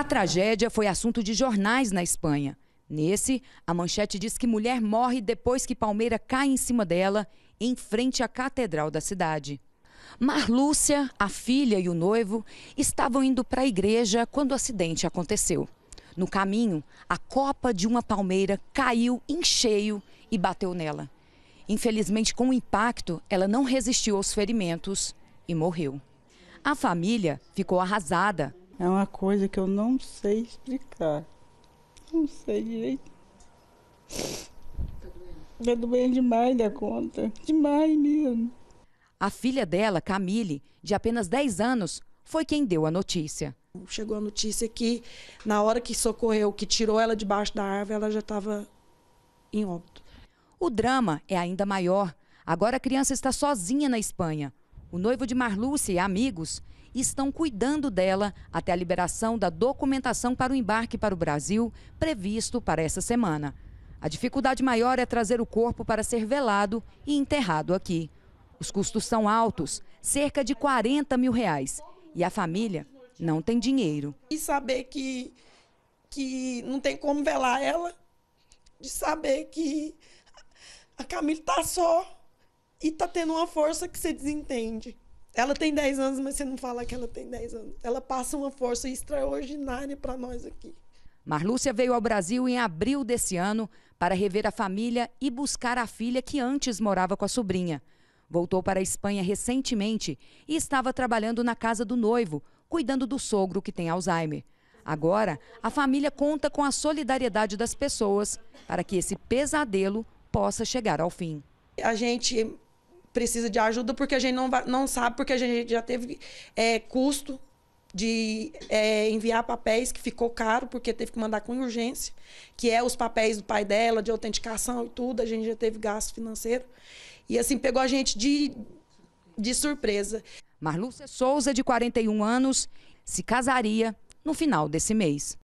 A tragédia foi assunto de jornais na Espanha. Nesse, a manchete diz que mulher morre depois que Palmeira cai em cima dela, em frente à catedral da cidade. Marlúcia, a filha e o noivo estavam indo para a igreja quando o acidente aconteceu. No caminho, a copa de uma palmeira caiu em cheio e bateu nela. Infelizmente, com o impacto, ela não resistiu aos ferimentos e morreu. A família ficou arrasada, é uma coisa que eu não sei explicar. Não sei direito. Tá doendo. Tá doendo demais da conta. Demais mesmo. A filha dela, Camille, de apenas 10 anos, foi quem deu a notícia. Chegou a notícia que, na hora que socorreu, que tirou ela debaixo da árvore, ela já estava em óbito. O drama é ainda maior. Agora a criança está sozinha na Espanha. O noivo de Marluce e amigos estão cuidando dela até a liberação da documentação para o embarque para o Brasil, previsto para essa semana. A dificuldade maior é trazer o corpo para ser velado e enterrado aqui. Os custos são altos, cerca de 40 mil reais. E a família não tem dinheiro. E saber que, que não tem como velar ela, de saber que a Camila está só e tá tendo uma força que você desentende. Ela tem 10 anos, mas você não fala que ela tem 10 anos. Ela passa uma força extraordinária para nós aqui. Marlúcia veio ao Brasil em abril desse ano para rever a família e buscar a filha que antes morava com a sobrinha. Voltou para a Espanha recentemente e estava trabalhando na casa do noivo, cuidando do sogro que tem Alzheimer. Agora, a família conta com a solidariedade das pessoas para que esse pesadelo possa chegar ao fim. A gente precisa de ajuda porque a gente não, vai, não sabe, porque a gente já teve é, custo de é, enviar papéis que ficou caro, porque teve que mandar com urgência, que é os papéis do pai dela, de autenticação e tudo, a gente já teve gasto financeiro. E assim, pegou a gente de, de surpresa. Marlúcia Souza, de 41 anos, se casaria no final desse mês.